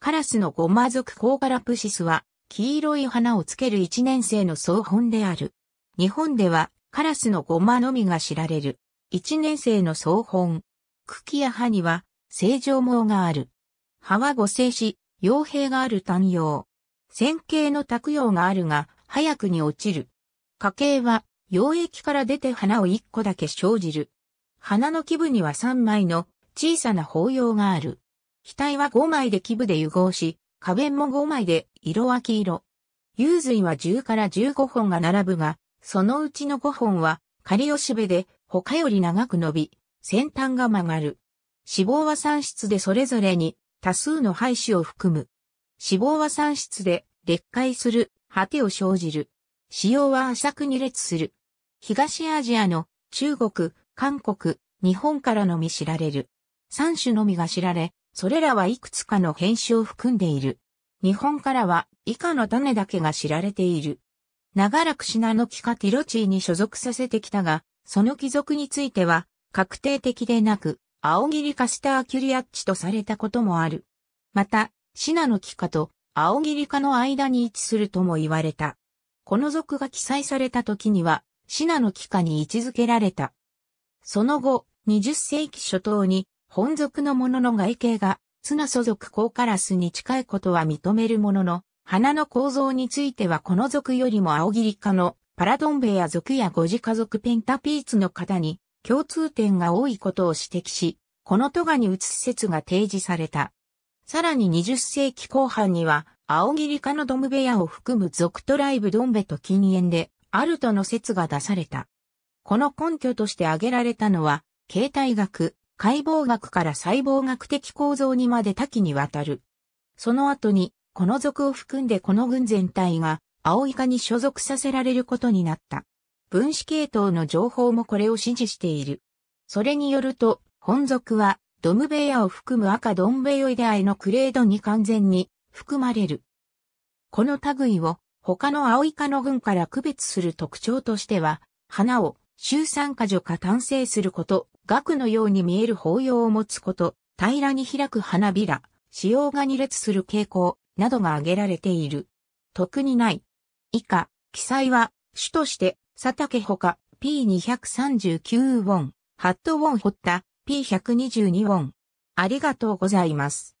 カラスのゴマ属コーカラプシスは、黄色い花をつける一年生の草本である。日本では、カラスのゴマのみが知られる。一年生の草本。茎や葉には、正常毛がある。葉は五星し、傭兵がある単葉。線形の卓葉があるが、早くに落ちる。花茎は、溶液から出て花を一個だけ生じる。花の基部には三枚の小さな包葉がある。機体は5枚で基部で融合し、花弁も5枚で色は黄色。幽髄は10から15本が並ぶが、そのうちの5本は仮押しべで他より長く伸び、先端が曲がる。脂肪は産室でそれぞれに多数の廃止を含む。脂肪は産室で劣化する、果てを生じる。使用は浅く二列する。東アジアの中国、韓国、日本からのみ知られる。3種のみが知られ、それらはいくつかの変種を含んでいる。日本からは以下の種だけが知られている。長らくシナノキカティロチーに所属させてきたが、その貴族については確定的でなく、青霧カスターキュリアッチとされたこともある。また、シナノキカと青霧カの間に位置するとも言われた。この族が記載された時には、シナノキカに位置づけられた。その後、20世紀初頭に本属のものの外形が、ツナ素属コーカラスに近いことは認めるものの、花の構造についてはこの属よりも青切科のパラドンベア属やゴジ家属ペンタピーツの方に共通点が多いことを指摘し、このトガに移す説が提示された。さらに20世紀後半には、青切リ科のドムベアを含む属トライブドンベと禁煙で、あるとの説が出された。この根拠として挙げられたのは、形態学、解剖学から細胞学的構造にまで多岐にわたる。その後に、この族を含んでこの群全体が、青イカに所属させられることになった。分子系統の情報もこれを支持している。それによると、本属は、ドムベイアを含む赤ドンベヨイデアへのクレードに完全に含まれる。この類を他の青イカの群から区別する特徴としては、花を週酸化除か単性すること額のように見える法要を持つこと、平らに開く花びら、使用が二列する傾向、などが挙げられている。特にない。以下、記載は、主として、佐竹ほか、P239 ウォン、ハットウォン掘った、P122 ウォン。ありがとうございます。